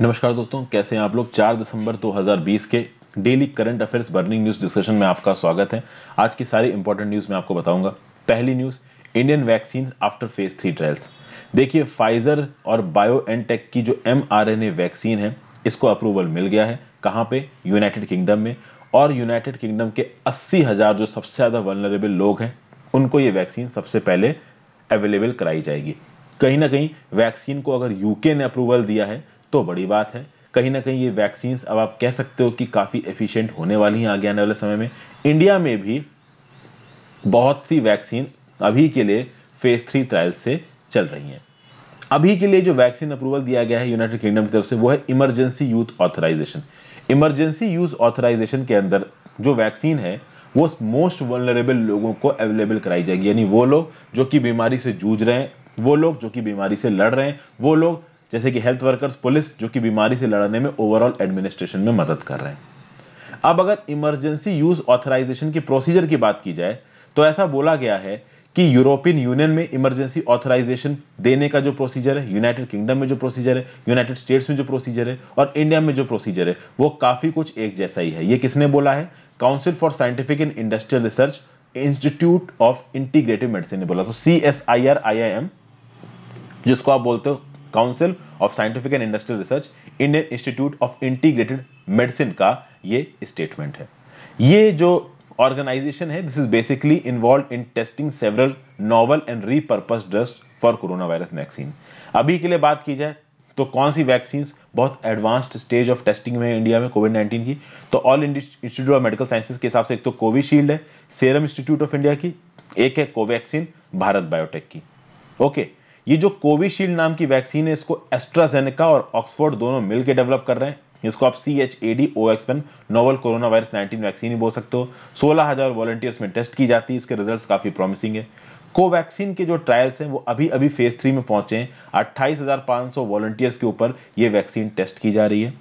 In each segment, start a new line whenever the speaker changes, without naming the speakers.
नमस्कार दोस्तों कैसे हैं आप लोग 4 दिसंबर 2020 के daily current affairs burning news discussion में आपका स्वागत है आज की सारी इंपॉर्टेंट न्यूज मैं आपको बताऊंगा पहली news Indian vaccine after phase three trials देखिए फाइजर और बायो एनटेक की जो एम वैक्सीन है इसको अप्रूवल मिल गया है कहाँ पे यूनाइटेड किंगडम में और यूनाइटेड किंगडम के अस्सी हज़ार जो सबसे ज़्यादा वनरेबल लोग हैं उनको ये वैक्सीन सबसे पहले अवेलेबल कराई जाएगी कहीं ना कहीं वैक्सीन को अगर यूके ने अप्रूवल दिया है तो बड़ी बात है कहीं ना कहीं ये वैक्सीन अब आप कह सकते हो कि काफ़ी एफिशिएंट होने वाली हैं आगे आने वाले समय में इंडिया में भी बहुत सी वैक्सीन अभी के लिए फेज थ्री ट्रायल से चल रही हैं अभी के लिए जो वैक्सीन अप्रूवल दिया गया है यूनाइटेड किंगडम की तरफ से वो है emergency use authorisation emergency use authorisation के अंदर जो वैक्सीन है वो मोस्ट वनरेबल लोगों को अवेलेबल कराई जाएगी यानी वो लोग जो कि बीमारी से जूझ रहे हैं वो लोग जो कि बीमारी से लड़ रहे हैं वो लोग जैसे कि हेल्थ वर्कर्स पुलिस जो कि बीमारी से लड़ने में ओवरऑल एडमिनिस्ट्रेशन में मदद कर रहे हैं अब अगर इमरजेंसी यूज ऑथराइजेशन की प्रोसीजर की बात की जाए तो ऐसा बोला गया है कि यूरोपियन यूनियन में इमरजेंसी ऑथराइजेशन देने का जो प्रोसीजर है यूनाइटेड किंगडम में जो प्रोसीजर है यूनाइटेड स्टेट्स में जो प्रोसीजर है और इंडिया में जो प्रोसीजर है वो काफी कुछ एक जैसा ही है ये किसने बोला है council for scientific and industrial research institute of integrative medicine ने बोला तो C S I R I I M जिसको आप बोलते हो council of scientific and industrial research Indian institute of integrated medicine का ये स्टेटमेंट है ये जो ऑर्गेनाइजेशन है this is basically involve in testing several novel and repurpose drugs for corona virus vaccine अभी के लिए बात की जाए तो कौन सी वैक्सीन बहुत एडवांस्ड स्टेज ऑफ टेस्टिंग में इंडिया में कोविड 19 की तो all India institute of medical sciences के हिसाब से एक तो कोविशील्ड है सेरम इंस्टीट्यूट ऑफ इंडिया की एक है कोवैक्सीन भारत बायोटेक की ओके okay. ये जो कोविशील्ड नाम की वैक्सीन है इसको एस्ट्राजेनेका और ऑक्सफोर्ड दोनों मिलकर डेवलप कर रहे हैं इसको आप C H A D O X one novel corona virus nineteen vaccine ही बोल सकते हो सोलह हजार वॉलंटियर्स में टेस्ट की जाती है इसके रिजल्ट्स काफी प्रॉमिसिंग है कोवैक्सीन के जो ट्रायल्स हैं वो अभी अभी फेज थ्री में पहुंचे हैं अट्ठाईस हजार पांच सौ वॉलंटियर्स के ऊपर ये वैक्सीन टेस्ट की जा रही है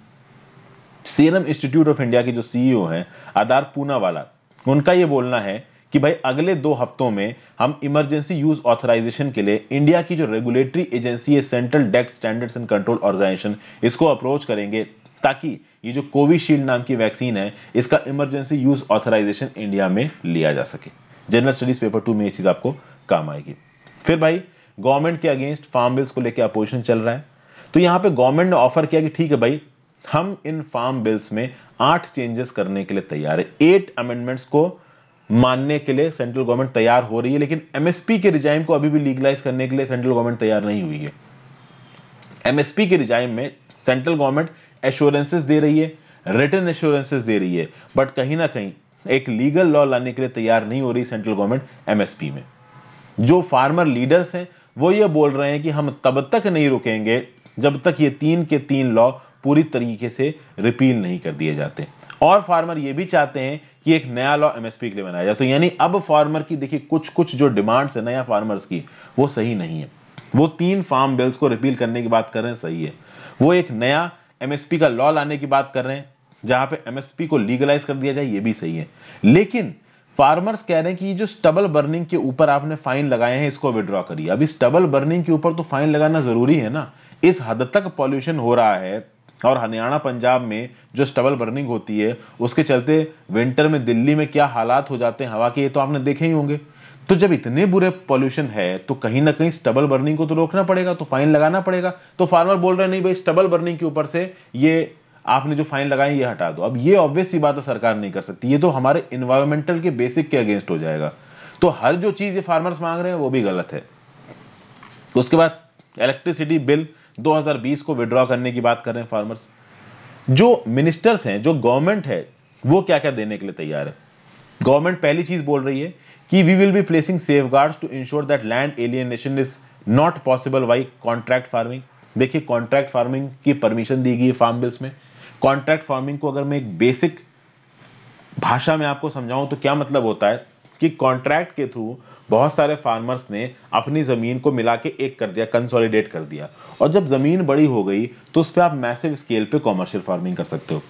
सीरम इंस्टीट्यूट ऑफ इंडिया के जो सीईओ e हैं आदार पूनावाला उनका ये बोलना है कि भाई अगले दो हफ्तों में हम इमरजेंसी यूज ऑथराइजेशन के लिए इंडिया की जो रेगुलेटरी एजेंसी है central drugs standards and control organisation इसको अप्रोच करेंगे ताकि ये जो कोविशील्ड नाम की वैक्सीन है इसका इमरजेंसी यूज ऑथराइजेशन इंडिया में लिया जा सके जनरल स्टडीज पेपर टू में ये चीज आपको काम आएगी फिर भाई गवर्नमेंट के अगेंस्ट फार्म बिल्स को लेकर अपोजिशन चल रहा है तो यहां पे गवर्नमेंट ने ऑफर किया कि ठीक है भाई हम इन फार्म बिल्स में आठ चेंजेस करने के लिए तैयार है एट अमेंडमेंट्स को मानने के लिए सेंट्रल गवर्नमेंट तैयार हो रही है लेकिन एमएसपी के रिजाइम को अभी भी लीगलाइज करने के लिए सेंट्रल गवर्नमेंट तैयार नहीं हुई है एमएसपी के रिजाइम में सेंट्रल गवर्नमेंट एश्योरेंसेस दे रही है रिटर्न एश्योरेंसेस दे रही है बट कहीं ना कहीं एक लीगल लॉ लाने के लिए तैयार नहीं हो रही सेंट्रल गवर्नमेंट एमएसपी में जो फार्मर लीडर्स हैं वो ये बोल रहे हैं कि हम तब तक नहीं रुकेंगे जब तक ये तीन के तीन लॉ पूरी तरीके से रिपील नहीं कर दिए जाते और फार्मर ये भी चाहते हैं कि एक नया लॉ एमएसपी के लिए बनाया जाए तो यानी अब फार्मर की देखिए कुछ कुछ जो डिमांड्स है नया फार्मर्स की वो सही नहीं है वो तीन फार्म बिल्स को रिपील करने की बात कर रहे हैं सही है वो एक नया एमएसपी का लॉ लाने की बात कर रहे हैं जहां पे एमएसपी को लीगलाइज कर दिया जाए ये भी सही है लेकिन फार्मर्स कह रहे हैं कि ये जो स्टबल बर्निंग के ऊपर आपने फाइन लगाए हैं इसको विड्रॉ करिए अभी स्टबल बर्निंग के ऊपर तो फाइन लगाना जरूरी है ना इस हद तक पॉल्यूशन हो रहा है और हरियाणा पंजाब में जो स्टबल बर्निंग होती है उसके चलते विंटर में दिल्ली में क्या हालात हो जाते हैं हवा के ये तो आपने देखे ही होंगे तो जब इतने बुरे पॉल्यूशन है तो कहीं ना कहीं स्टबल बर्निंग को तो रोकना पड़ेगा तो फाइन लगाना पड़ेगा तो फार्मर बोल रहे नहीं भाई स्टबल बर्निंग के ऊपर से ये आपने जो फाइन लगाई ये हटा दो अब ये ऑब्वियस सी बात है तो सरकार नहीं कर सकती ये तो हमारे इन्वायरमेंटल के बेसिक के अगेंस्ट हो जाएगा तो हर जो चीज ये फार्मर्स मांग रहे हैं वो भी गलत है उसके बाद इलेक्ट्रिसिटी बिल 2020 को विड्रॉ करने की बात कर रहे हैं फार्मर्स जो मिनिस्टर्स हैं जो गवर्नमेंट है वो क्या क्या देने के लिए तैयार है गवर्नमेंट पहली चीज बोल रही है कि we will be placing safeguard to ensure that land alienation is not possible via contract farming देखिए कॉन्ट्रैक्ट फार्मिंग की परमिशन दी गई है फार्म बिल्स में कॉन्ट्रैक्ट फार्मिंग को अगर मैं एक बेसिक भाषा में आपको समझाऊं तो क्या मतलब होता है कि कॉन्ट्रैक्ट के थ्रू बहुत सारे फार्मर्स ने अपनी ज़मीन को मिला के एक कर दिया कंसोलिडेट कर दिया और जब ज़मीन बड़ी हो गई तो उस पर आप मैसिव स्केल पे कॉमर्शियल फार्मिंग कर सकते हो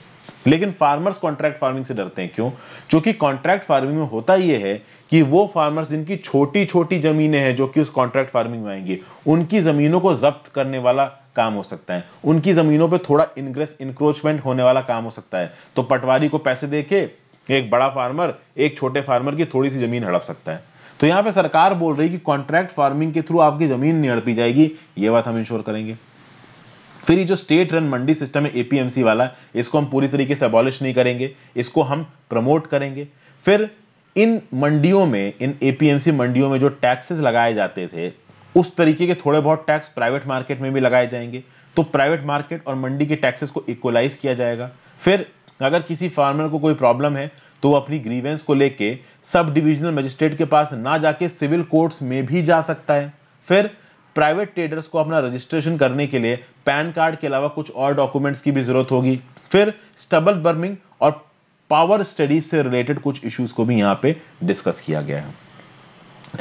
लेकिन फार्मर्स कॉन्ट्रैक्ट फार्मिंग से डरते हैं क्यों क्योंकि कॉन्ट्रैक्ट फार्मिंग में होता यह है कि वो फार्मर्स जिनकी छोटी छोटी ज़मीनें हैं जो कि उस कॉन्ट्रैक्ट फार्मिंग में आएंगी उनकी ज़मीनों को जब्त करने वाला काम हो सकता है उनकी ज़मीनों पर थोड़ा इनग्रेस इंक्रोचमेंट होने वाला काम हो सकता है तो पटवारी को पैसे दे के एक बड़ा फार्मर एक छोटे फार्मर की थोड़ी सी जमीन हड़प सकता है तो यहां पे सरकार बोल रही है कि कॉन्ट्रैक्ट फार्मिंग के थ्रू आपकी जमीन नहीं हड़पी जाएगी ये बात हम इंश्योर करेंगे फिर ये जो स्टेट रन मंडी सिस्टम है एपीएमसी वाला इसको हम पूरी तरीके से अबॉलिश नहीं करेंगे इसको हम प्रमोट करेंगे फिर इन मंडियों में इन एपीएमसी मंडियों में जो टैक्सेस लगाए जाते थे उस तरीके के थोड़े बहुत टैक्स प्राइवेट मार्केट में भी लगाए जाएंगे तो प्राइवेट मार्केट और मंडी के टैक्सेस को इक्वलाइज किया जाएगा फिर अगर किसी फार्मर को कोई प्रॉब्लम है तो वो अपनी ग्रीवेंस को लेके सब डिविजनल मजिस्ट्रेट के पास ना जाके सिविल कोर्ट्स में भी जा सकता है फिर प्राइवेट ट्रेडर्स को अपना रजिस्ट्रेशन करने के लिए पैन कार्ड के अलावा कुछ और डॉक्यूमेंट्स की भी जरूरत होगी फिर स्टबल बर्मिंग और पावर स्टडीज से रिलेटेड कुछ इश्यूज को भी यहाँ पे डिस्कस किया गया है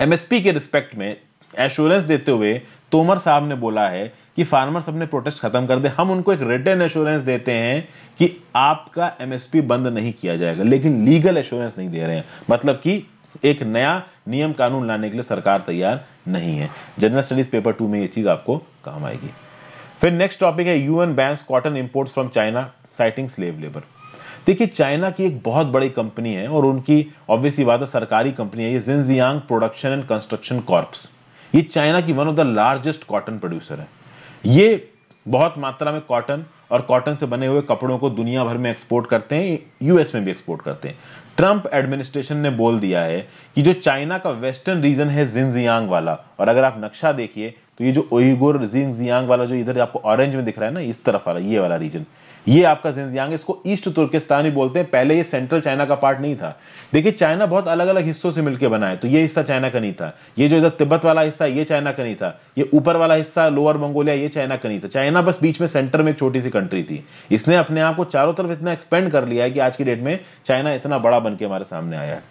एमएसपी के रिस्पेक्ट में एश्योरेंस देते हुए तोमर साहब ने बोला है कि फार्मर्स अपने प्रोटेस्ट खत्म कर दे हम उनको एक रिटर्न एश्योरेंस देते हैं कि आपका एमएसपी बंद नहीं किया जाएगा लेकिन लीगल एश्योरेंस नहीं दे रहे हैं मतलब कि एक नया नियम कानून लाने के लिए सरकार तैयार नहीं है जनरल स्टडीज पेपर टू में ये चीज आपको काम आएगी फिर नेक्स्ट टॉपिक है UN bans cotton imports from China citing slave labour देखिए चाइना की एक बहुत बड़ी कंपनी है और उनकी ऑब्वियसली बात है सरकारी कंपनी है ये Xinjiang production and construction corps ये चाइना की one of the largest cotton producer है ये बहुत मात्रा में कॉटन और कॉटन से बने हुए कपड़ों को दुनिया भर में एक्सपोर्ट करते हैं यूएस में भी एक्सपोर्ट करते हैं ट्रंप एडमिनिस्ट्रेशन ने बोल दिया है कि जो चाइना का वेस्टर्न रीजन है जिनजियांग वाला और अगर आप नक्शा देखिए तो ये जो ओइगुर जिनजियांग वाला जो इधर आपको ऑरेंज में दिख रहा है ना इस तरफ वाला ये वाला रीजन ये आपका जिंजियांग इसको ईस्ट तुर्किस्तान ही बोलते हैं पहले ये सेंट्रल चाइना का पार्ट नहीं था देखिए चाइना बहुत अलग अलग हिस्सों से मिलकर बनाए तो ये हिस्सा चाइना का नहीं था ये जो इधर तिब्बत वाला हिस्सा ये चाइना का नहीं था ये ऊपर वाला हिस्सा लोअर मंगोलिया ये चाइना का नहीं था चाइना बस बीच में सेंटर में एक छोटी सी कंट्री थी इसने अपने आप को चारों तरफ इतना एक्सपेंड कर लिया है कि आज की डेट में चाइना इतना बड़ा बन के हमारे सामने आया है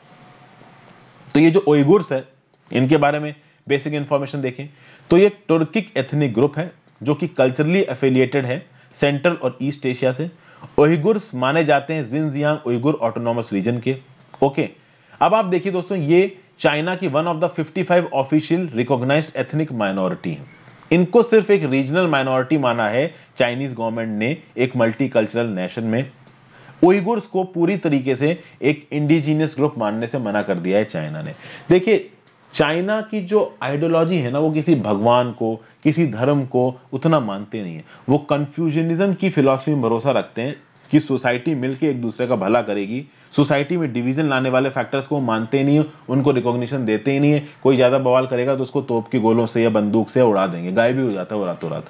तो ये जो ओइगुर्स है इनके बारे में बेसिक इंफॉर्मेशन देखें तो ये तुर्किक एथनिक ग्रुप है जो कि कल्चरली एफिलिएटेड है सेंट्रल और ईस्ट एशिया से ओहिगुर्स माने जाते हैं जिनजियांग ओहिगुर ऑटोनॉमस रीजन के ओके अब आप देखिए दोस्तों ये चाइना की one of the 55 official recognised ethnic minority है इनको सिर्फ एक रीजनल माइनॉरिटी माना है चाइनीज गवर्नमेंट ने एक मल्टीकल्चरल नेशन में उइगुर्स को पूरी तरीके से एक इंडिजीनियस ग्रुप मानने से मना कर दिया है चाइना ने देखिए चाइना की जो आइडियोलॉजी है ना वो किसी भगवान को किसी धर्म को उतना मानते नहीं है वो कन्फ्यूजनिज्म की फिलॉसफी में भरोसा रखते हैं कि सोसाइटी मिलकर एक दूसरे का भला करेगी सोसाइटी में डिवीजन लाने वाले फैक्टर्स को मानते नहीं है उनको रिकॉग्निशन देते ही नहीं है कोई ज़्यादा बवाल करेगा तो उसको तोप की गोलों से या बंदूक से उड़ा देंगे गायब भी हो जाता है वो रातों रात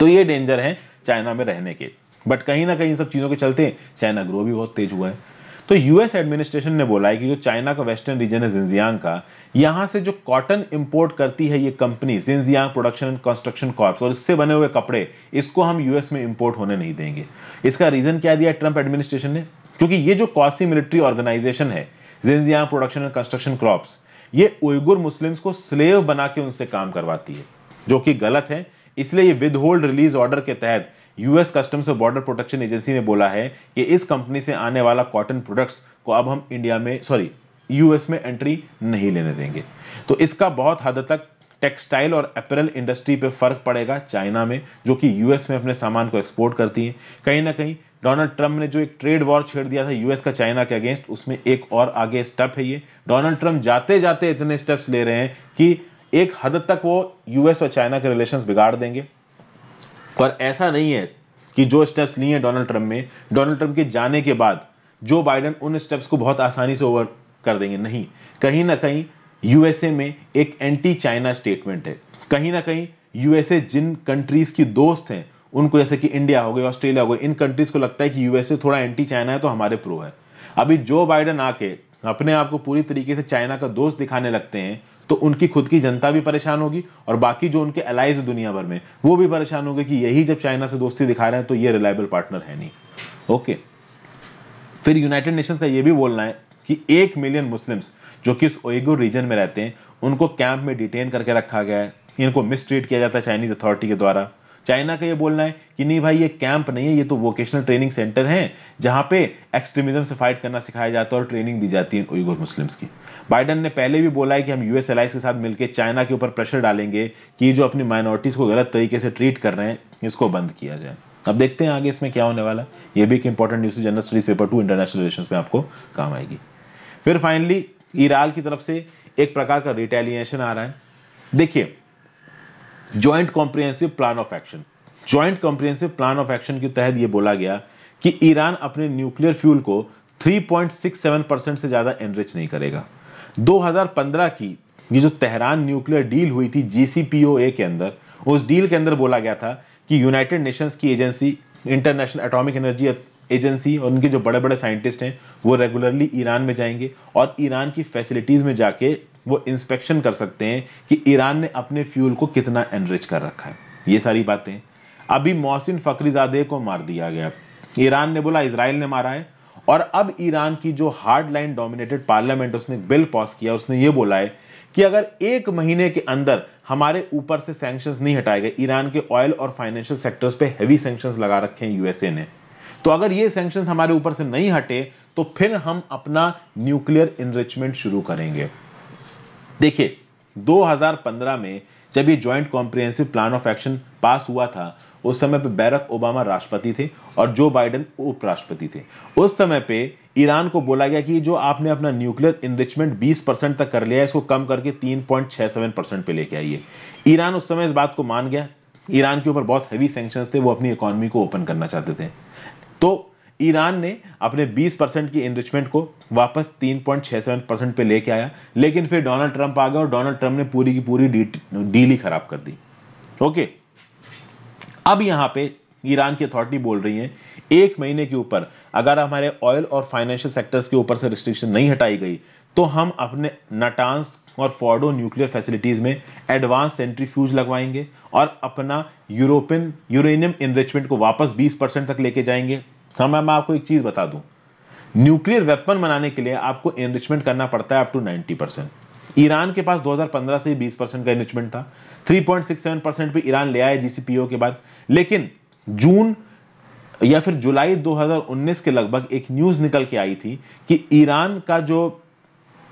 तो ये डेंजर है चाइना में रहने के बट कहीं ना कहीं इन सब चीज़ों के चलते चाइना ग्रो भी बहुत तेज हुआ है तो यूएस एडमिनिस्ट्रेशन ने बोला है कि जो चाइना का वेस्टर्न रीजन है जिंजियांग का यहां से जो कॉटन इंपोर्ट करती है ये company Xinjiang production and construction corps और इससे बने हुए कपड़े इसको हम यूएस में इम्पोर्ट होने नहीं देंगे इसका रीजन क्या दिया ट्रंप एडमिनिस्ट्रेशन ने क्योंकि ये जो कॉसी मिलिट्री ऑर्गेनाइजेशन है Xinjiang production and construction corps ये उइगुर मुस्लिम्स को स्लेव बना के उनसे काम करवाती है जो कि गलत है इसलिए ये विद होल्ड रिलीज ऑर्डर के तहत यूएस कस्टम्स और बॉर्डर प्रोटेक्शन एजेंसी ने बोला है कि इस कंपनी से आने वाला कॉटन प्रोडक्ट्स को अब हम इंडिया में सॉरी यूएस में एंट्री नहीं लेने देंगे तो इसका बहुत हद तक टेक्सटाइल और अपरल इंडस्ट्री पे फर्क पड़ेगा चाइना में जो कि यूएस में अपने सामान को एक्सपोर्ट करती है कहीं ना कहीं डोनाल्ड ट्रंप ने जो एक ट्रेड वॉर छेड़ दिया था यूएस का चाइना के अगेंस्ट उसमें एक और आगे स्टेप है ये डोनाल्ड ट्रंप जाते जाते इतने स्टेप्स ले रहे हैं कि एक हद तक वो यूएस और चाइना के रिलेशंस बिगाड़ देंगे और ऐसा नहीं है कि जो स्टेप्स लिए हैं डोनाल्ड ट्रंप में डोनाल्ड ट्रंप के जाने के बाद जो बाइडन उन स्टेप्स को बहुत आसानी से ओवर कर देंगे नहीं कहीं ना कहीं यूएसए में एक एंटी चाइना स्टेटमेंट है कहीं ना कहीं यूएसए जिन कंट्रीज की दोस्त हैं उनको जैसे कि इंडिया हो गई ऑस्ट्रेलिया हो गई इन कंट्रीज को लगता है कि यूएसए थोड़ा एंटी चाइना है तो हमारे प्रो है अभी जो बाइडन आके अपने आप को पूरी तरीके से चाइना का दोस्त दिखाने लगते हैं तो उनकी खुद की जनता भी परेशान होगी और बाकी जो उनके अलाइज दुनिया भर में वो भी परेशान होंगे कि यही जब चाइना से दोस्ती दिखा रहे हैं तो ये रिलायबल पार्टनर है नहीं ओके फिर यूनाइटेड नेशंस का ये भी बोलना है कि एक मिलियन मुस्लिम्स जो कि उस ओइगो रीजन में रहते हैं उनको कैंप में डिटेन करके रखा गया है इनको मिसट्रीट किया जाता है चाइनीज अथॉरिटी के द्वारा चाइना का ये बोलना है कि नहीं भाई ये कैंप नहीं है ये तो वोकेशनल ट्रेनिंग सेंटर हैं जहाँ पे एक्सट्रीमिज्म से फाइट करना सिखाया जाता है और ट्रेनिंग दी जाती है उइगुर मुस्लिम्स की बाइडन ने पहले भी बोला है कि हम यूएस एलाइज के साथ मिलकर चाइना के ऊपर प्रेशर डालेंगे कि जो अपनी माइनॉरिटीज़ को गलत तरीके से ट्रीट कर रहे हैं इसको बंद किया जाए अब देखते हैं आगे इसमें क्या होने वाला ये भी एक important news general studies paper two international relation में आपको काम आएगी फिर फाइनली ईरान की तरफ से एक प्रकार का रिटेलिएशन आ रहा है देखिए joint comprehensive plan of action joint comprehensive plan of action के तहत ये बोला गया कि ईरान अपने न्यूक्लियर फ्यूल को 3.67 परसेंट से ज़्यादा एनरिच नहीं करेगा 2015 की ये जो तेहरान न्यूक्लियर डील हुई थी जीसीपीओए के अंदर उस डील के अंदर बोला गया था कि यूनाइटेड नेशंस की agency international atomic energy agency और उनके जो बड़े बड़े साइंटिस्ट हैं वो रेगुलरली ईरान में जाएंगे और ईरान की फैसिलिटीज़ में जाके वो इंस्पेक्शन कर सकते हैं कि ईरान ने अपने फ्यूल को कितना एनरिच कर रखा है ये सारी बातें अभी मोहसिन फकरीजादे को मार दिया गया ईरान ने बोला इसराइल ने मारा है और अब ईरान की जो हार्ड लाइन डोमिनेटेड पार्लियामेंट उसने बिल पास किया उसने ये बोला है कि अगर एक महीने के अंदर हमारे ऊपर से सैंक्शंस नहीं हटाए गए ईरान के ऑयल और फाइनेंशियल सेक्टर्स पे हैवी सैंक्शंस लगा रखे हैं यूएसए ने तो अगर ये सैंक्शंस हमारे ऊपर से नहीं हटे तो फिर हम अपना न्यूक्लियर इनरिचमेंट शुरू करेंगे देखिए 2015 में जब ये joint comprehensive plan of action pass हुआ था उस समय पे बैरक ओबामा राष्ट्रपति थे और जो बाइडन उपराष्ट्रपति थे उस समय पे ईरान को बोला गया कि जो आपने अपना न्यूक्लियर इनरिचमेंट 20 परसेंट तक कर लिया है इसको कम करके 3.67 परसेंट पे लेके आइए ईरान उस समय इस बात को मान गया ईरान के ऊपर बहुत हैवी सेंक्शन थे वो अपनी इकोनॉमी को ओपन करना चाहते थे तो ईरान ने अपने 20 परसेंट की इन्रिचमेंट को वापस 3.67 परसेंट पे लेके आया लेकिन फिर डोनाल्ड ट्रंप आ गया और डोनाल्ड ट्रंप ने पूरी की पूरी डील ही खराब कर दी ओके अब यहां पे ईरान की अथॉरिटी बोल रही है एक महीने के ऊपर अगर हमारे ऑयल और फाइनेंशियल सेक्टर्स के ऊपर से रिस्ट्रिक्शन नहीं हटाई गई तो हम अपने नटांस और फोर्डो न्यूक्लियर फैसिलिटीज़ में एडवांस सेंट्रीफ्यूज लगवाएंगे और अपना यूरोपियन यूरेनियम इनरिचमेंट को वापस 20 परसेंट तक लेके जाएंगे हाँ मैं आपको एक चीज बता दूं न्यूक्लियर वेपन बनाने के लिए आपको एनरिचमेंट करना पड़ता है अप टू 90 परसेंट ईरान के पास 2015 से 20 परसेंट का एनरिचमेंट था 3.67 परसेंट पर ईरान ले आया जीसीपीओ के बाद लेकिन जून या फिर जुलाई 2019 के लगभग एक न्यूज निकल के आई थी कि ईरान का जो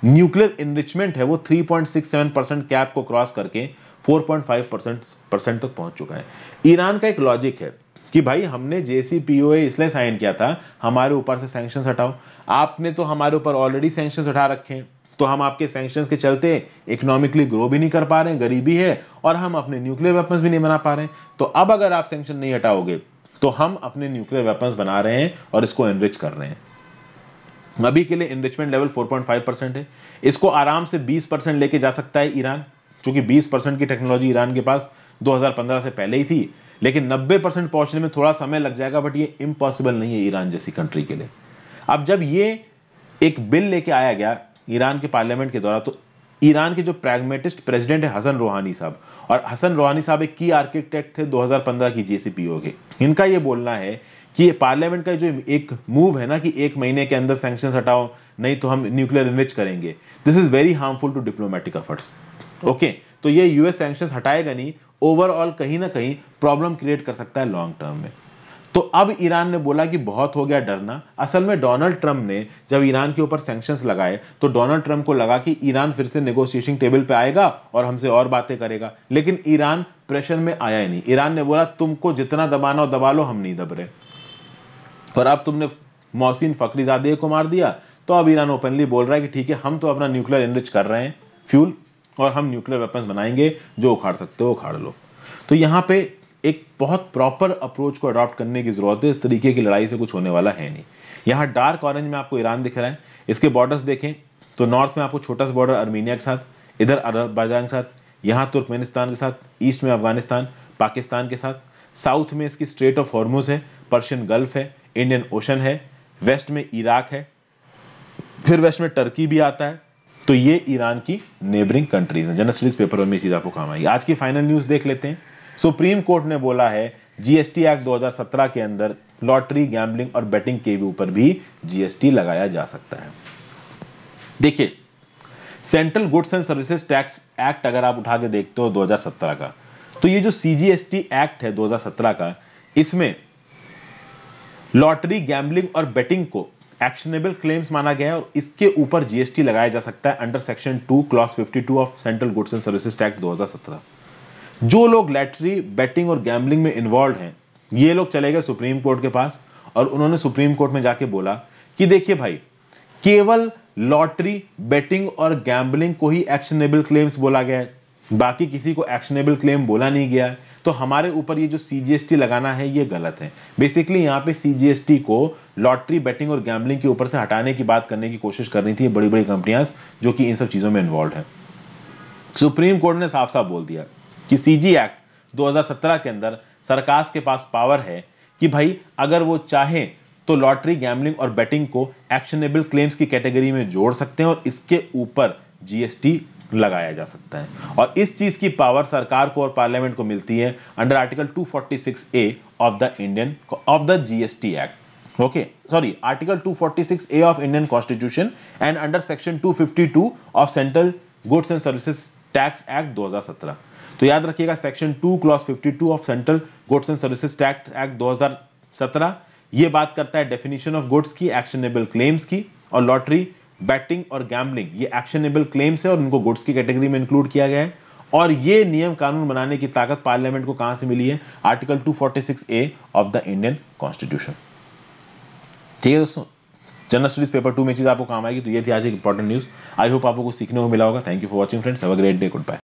न्यूक्लियर इनरिचमेंट है वो 3.67 परसेंट कैप को क्रॉस करके 4.5 परसेंट परसेंट तक पहुंच चुका है ईरान का एक लॉजिक है कि भाई हमने जेसीपीओए इसलिए साइन किया था हमारे ऊपर से सैंक्शंस हटाओ आपने तो हमारे ऊपर ऑलरेडी सैंक्शंस हटा रखे हैं तो हम आपके सैंक्शंस के चलते इकोनॉमिकली ग्रो भी नहीं कर पा रहे हैं गरीबी है और हम अपने न्यूक्लियर वेपन्स भी नहीं बना पा रहे हैं तो अब अगर आप सेंक्शन नहीं हटाओगे तो हम अपने न्यूक्लियर वेपन्स बना रहे हैं और इसको एनरिच कर रहे हैं अभी के लिए इनरिचमेंट लेवल 4.5 परसेंट है इसको आराम से 20 परसेंट लेके जा सकता है ईरान क्योंकि 20 परसेंट की टेक्नोलॉजी ईरान के पास 2015 से पहले ही थी लेकिन 90 परसेंट पहुंचने में थोड़ा समय लग जाएगा बट ये इम्पॉसिबल नहीं है ईरान जैसी कंट्री के लिए अब जब ये एक बिल लेके आया गया ईरान के पार्लियामेंट के द्वारा तो ईरान के जो प्रैग्मेटिस्ट प्रेसिडेंट है हसन रोहानी साहब और हसन रोहानी साहब एक की आर्किटेक्ट थे 2015 की जेसीपीओ के इनका ये बोलना है कि पार्लियामेंट का जो एक मूव है ना कि एक महीने के अंदर सैक्शन हटाओ नहीं तो हम न्यूक्लियर इनरिच करेंगे this is very harmful to diplomatic efforts okay तो ये यूएस सैंक्शन हटाएगा नहीं ओवरऑल कहीं ना कहीं प्रॉब्लम क्रिएट कर सकता है लॉन्ग टर्म में तो अब ईरान ने बोला कि बहुत हो गया डरना असल में डोनाल्ड ट्रंप ने जब ईरान के ऊपर सैंक्शंस लगाए तो डोनाल्ड ट्रंप को लगा कि ईरान फिर से नेगोशिएशन टेबल पे आएगा और हमसे और बातें करेगा लेकिन ईरान प्रेशर में आया ही नहीं ईरान ने बोला तुमको जितना दबाना हो दबा लो हम नहीं दब रहे और अब तुमने मोहसिन फकरीजादे को मार दिया तो अब ईरान ओपनली बोल रहा है कि ठीक है हम तो अपना न्यूक्लियर एनरिच कर रहे हैं फ्यूल और हम न्यूक्लियर वेपन्स बनाएंगे जो उखाड़ सकते हो उखाड़ लो तो यहाँ पे एक बहुत प्रॉपर अप्रोच को अडॉप्ट करने की ज़रूरत है इस तरीके की लड़ाई से कुछ होने वाला है नहीं यहाँ डार्क ऑरेंज में आपको ईरान दिख रहा है इसके बॉर्डर्स देखें तो नॉर्थ में आपको छोटा सा बॉर्डर अर्मीनिया के साथ इधर अरबाजान के साथ यहाँ तुर्कमेनिस्तान के साथ ईस्ट में अफगानिस्तान पाकिस्तान के साथ साउथ में इसकी स्ट्रेट ऑफ हॉर्मोज है पर्शियन गल्फ है इंडियन ओशन है वेस्ट में इराक है फिर वेस्ट में टर्की भी आता है तो ये ईरान की नेबरिंग कंट्रीज हैं जनरल स्टडीज पेपर में चीज़ आपको काम आएगी आज की फाइनल न्यूज़ देख लेते हैं सुप्रीम कोर्ट ने बोला है जीएसटी एक्ट 2017 के अंदर लॉटरी गैम्बलिंग और बेटिंग के ऊपर भी जीएसटी लगाया जा सकता है देखिए central goods and services tax act अगर आप उठा के देखते हो 2017 का तो ये जो सीजीएसटी एक्ट है 2017 का इसमें लॉटरी गैम्बलिंग और बेटिंग को एक्शनेबल क्लेम्स माना गया है और इसके ऊपर जीएसटी लगाया जा सकता है under section two clause two of central goods and services tax दो जो लोग लैटरी बैटिंग और गैम्बलिंग में इन्वॉल्व हैं ये लोग चले गए सुप्रीम कोर्ट के पास और उन्होंने सुप्रीम कोर्ट में जाके बोला कि देखिए भाई केवल लॉटरी बेटिंग और गैम्बलिंग को ही एक्शनेबल क्लेम्स बोला गया है बाकी किसी को एक्शनेबल क्लेम बोला नहीं गया है तो हमारे ऊपर ये जो सीजीएसटी लगाना है ये गलत है बेसिकली यहाँ पे सीजीएसटी को लॉटरी बैटिंग और गैम्बलिंग के ऊपर से हटाने की बात करने की कोशिश कर रही थी बड़ी बड़ी कंपनियां जो कि इन सब चीज़ों में इन्वॉल्व है सुप्रीम कोर्ट ने साफ साफ बोल दिया कि सीजी एक्ट 2017 के अंदर सरकार के पास पावर है कि भाई अगर वो चाहे तो लॉटरी गैमलिंग और बेटिंग को एक्शनेबल क्लेम्स की कैटेगरी में जोड़ सकते हैं और इसके ऊपर जीएसटी लगाया जा सकता है और इस चीज की पावर सरकार को और पार्लियामेंट को मिलती है under article 246 A of the Indian of the GST act okay sorry article 246 A of Indian constitution and under section 252 of central goods and services tax act 2017 तो याद रखिएगा section 2 clause 52 of central goods and services tax act 2017 ये बात करता है definition of goods की actionable claims की और लॉटरी बैटिंग और गैम्बलिंग ये एक्शनेबल क्लेम्स है और उनको गुड्स की कैटेगरी में इंक्लूड किया गया है और ये नियम कानून बनाने की ताकत पार्लियामेंट को कहां से मिली है article 246 A of the Indian constitution ठीक है दोस्तों जनरल स्टडीज पेपर टू में चीज आपको काम आएगी तो ये थी आज एक इंपॉर्टेंट न्यूज आई होप आपको कुछ सीखने को मिला होगा thank you for watching friends have a great day good bye